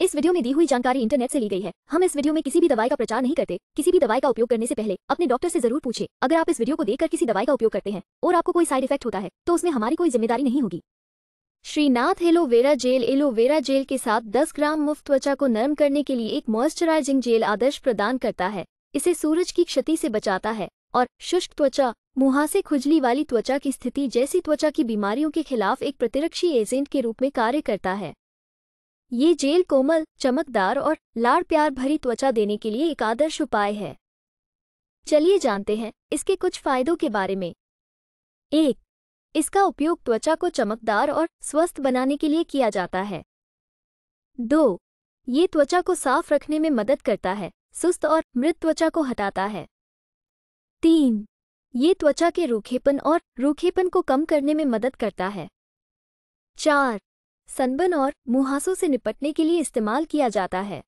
इस वीडियो में दी हुई जानकारी इंटरनेट से ली गई है हम इस वीडियो में किसी भी दवाई का प्रचार नहीं करते किसी भी दवाई का उपयोग करने से पहले अपने डॉक्टर से जरूर पूछे अगर आप इस वीडियो को देखकर किसी दवाई का उपयोग करते हैं और आपको कोई साइड इफेक्ट होता है तो उसमें हमारी कोई जिम्मेदारी नहीं होगी Shrinath aloe vera gel aloe vera gel के साथ दस ग्राम मुफ्त त्वचा को नरम करने के लिए एक मॉइस्चराइजिंग जेल आदर्श प्रदान करता है इसे सूरज की क्षति से बचाता है और शुष्क त्वचा मुहासे खुजली वाली त्वचा की स्थिति जैसी त्वचा की बीमारियों के खिलाफ एक प्रतिरक्षी एजेंट के रूप में कार्य करता है ये जेल कोमल चमकदार और लाड़ प्यार भरी त्वचा देने के लिए एक आदर्श उपाय है चलिए जानते हैं इसके कुछ फायदों के बारे में एक इसका उपयोग त्वचा को चमकदार और स्वस्थ बनाने के लिए किया जाता है दो ये त्वचा को साफ रखने में मदद करता है सुस्त और मृत त्वचा को हटाता है तीन ये त्वचा के रूखेपन और रूखेपन को कम करने में मदद करता है चार सनबन और मुहासों से निपटने के लिए इस्तेमाल किया जाता है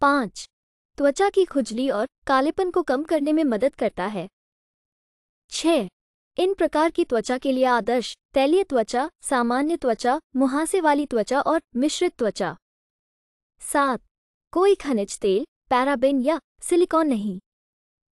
पाँच त्वचा की खुजली और कालेपन को कम करने में मदद करता है छ इन प्रकार की त्वचा के लिए आदर्श तैलीय त्वचा सामान्य त्वचा मुहासे वाली त्वचा और मिश्रित त्वचा सात कोई खनिज तेल पैराबिन या सिलिकॉन नहीं